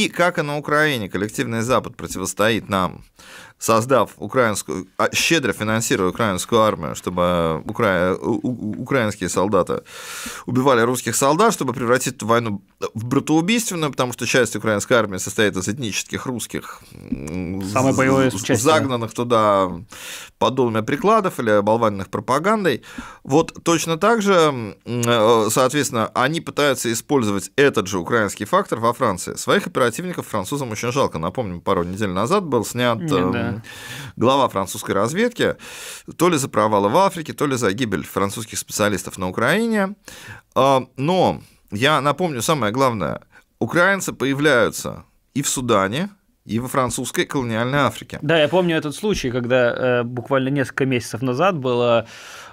И как и на Украине, коллективный Запад противостоит нам, создав украинскую, а, щедро финансируя украинскую армию, чтобы э, укра... Э, украинские солдаты убивали русских солдат, чтобы превратить эту войну в братоубийственную, потому что часть украинской армии состоит из этнических русских, самые боевое загнанных туда подобными прикладов или оболваненных пропагандой. Вот точно так же, э, соответственно, они пытаются использовать этот же украинский фактор во Франции. Своих оперативников французам очень жалко. Напомню, пару недель назад был снят да. Эм, глава французской разведки то ли за провалы в Африке, то ли за гибель французских специалистов на Украине. А, но я напомню самое главное. Украинцы появляются и в Судане, и во французской колониальной Африке. Да, я помню этот случай, когда э, буквально несколько месяцев назад было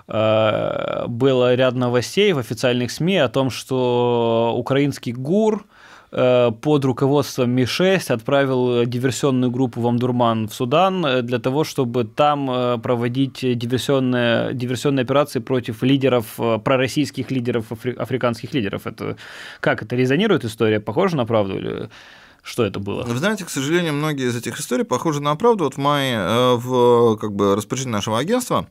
э, было ряд новостей в официальных СМИ о том, что украинский ГУР э, под руководством Ми-6 отправил диверсионную группу в Амдурман в Судан э, для того, чтобы там э, проводить диверсионные, диверсионные операции против лидеров, пророссийских лидеров, африканских лидеров. Это, как это резонирует история? Похоже на правду? что это было. Вы знаете, к сожалению, многие из этих историй похожи на правду. Вот в мае э, в э, как бы, распоряжении нашего агентства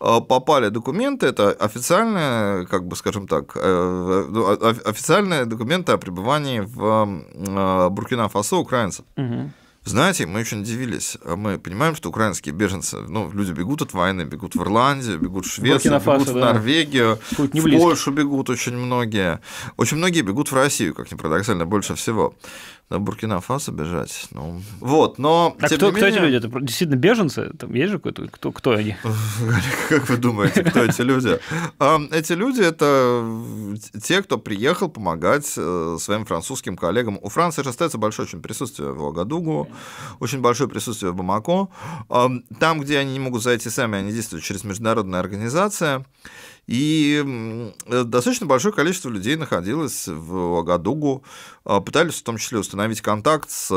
э, попали документы, это официальные, как бы, скажем так, официальные документы о пребывании в Буркина-Фасо украинцев. Угу. Знаете, мы очень удивились. А мы понимаем, что украинские беженцы, ну, люди бегут от войны, бегут в Ирландию, бегут в Швецию, бегут в Норвегию, да. в Польшу бегут очень многие. Очень многие бегут в Россию, как ни парадоксально, больше всего. На Буркина-Фасо бежать, ну... Вот, но... А кто, менее... кто эти люди? Это действительно беженцы? Там есть же какой-то... Кто, кто они? Как вы думаете, кто эти люди? Эти люди — это те, кто приехал помогать э, своим французским коллегам. У Франции же остается большое очень присутствие в Уагадугу, очень большое присутствие в Бамако. Там, где они не могут зайти сами, они действуют через международную организацию. И э, достаточно большое количество людей находилось в Агадугу, а, пытались в том числе установить контакт с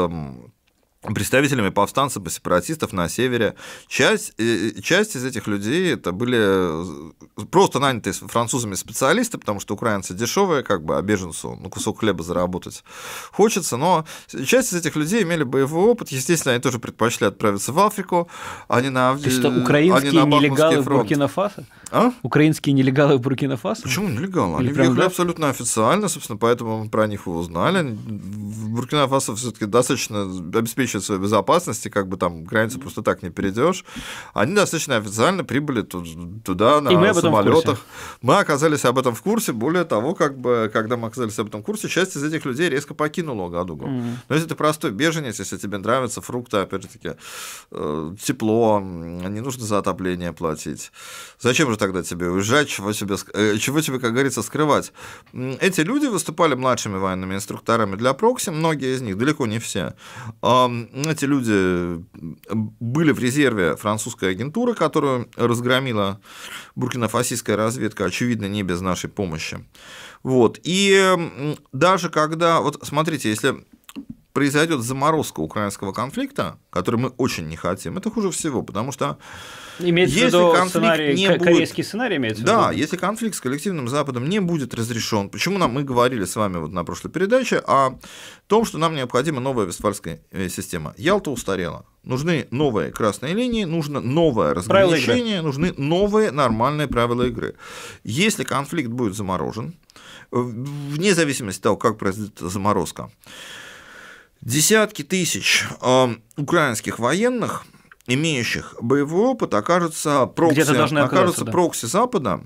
представителями повстанцев и сепаратистов на севере. Часть, э, э, часть из этих людей это были э, просто нанятые французами специалисты, потому что украинцы дешевые, как бы, а беженцу ну, кусок хлеба заработать хочется, но часть из этих людей имели боевой опыт, естественно, они тоже предпочли отправиться в Африку, они а на То есть, это а украинские нелегалы в Буркина-Фасо? А? Украинские нелегалы в Буркина-Фасо? Почему нелегалы? они въехали да? абсолютно официально, собственно, поэтому мы про них и узнали. В Буркина-Фасо все таки достаточно обеспечен ищут свою безопасность, и как бы там границу просто так не перейдешь. Они достаточно официально прибыли туда на и мы самолетах. Мы оказались об этом в курсе. Более того, как бы, когда мы оказались об этом в курсе, часть из этих людей резко покинула Гадугу. Mm. Но если ты простой беженец, если тебе нравятся фрукты, опять-таки, же э, тепло, не нужно за отопление платить. Зачем же тогда тебе уезжать, чего тебе, э, чего тебе как говорится, скрывать? Эти люди выступали младшими военными инструкторами для прокси, многие из них, далеко не все эти люди э, были в резерве французской агентуры, которую разгромила буркино-фасистская разведка, очевидно, не без нашей помощи. Вот. И даже когда, вот смотрите, если произойдет заморозка украинского конфликта, который мы очень не хотим, это хуже всего, потому что имеется если в виду конфликт сценарий, не будет, сценарий имеется да, в виду? если конфликт с коллективным Западом не будет разрешен, почему нам мы говорили с вами вот на прошлой передаче о том, что нам необходима новая вестфальская э, система. Ялта устарела. Нужны новые красные линии, нужно новое разграничение, нужны новые нормальные правила игры. Если конфликт будет заморожен, э, вне зависимости от того, как произойдет заморозка, Десятки тысяч э, украинских военных, имеющих боевой опыт, окажутся прокси, окажутся да. прокси Запада,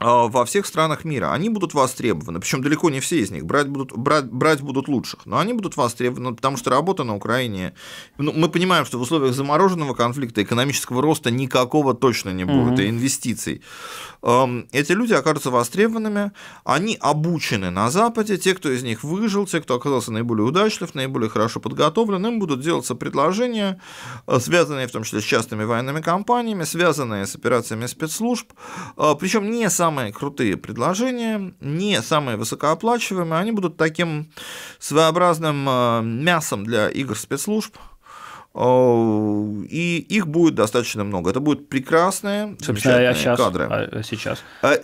а, во всех странах мира. Они будут востребованы, причем далеко не все из них, брать будут, брать, брать будут лучших, но они будут востребованы, потому что работа на Украине... Ну, мы понимаем, что в условиях замороженного конфликта экономического роста никакого точно не будет, угу. и инвестиций. Эти люди окажутся востребованными, они обучены на Западе, те, кто из них выжил, те, кто оказался наиболее удачлив, наиболее хорошо подготовлен, им будут делаться предложения, э, связанные в том числе с частными военными компаниями, связанные с операциями спецслужб, а, причем не сам самые крутые предложения, не самые высокооплачиваемые, они будут таким своеобразным э, мясом для игр спецслужб, э, и их будет достаточно много. Это будут прекрасные, замечательные а сейчас, кадры. А сейчас? Э,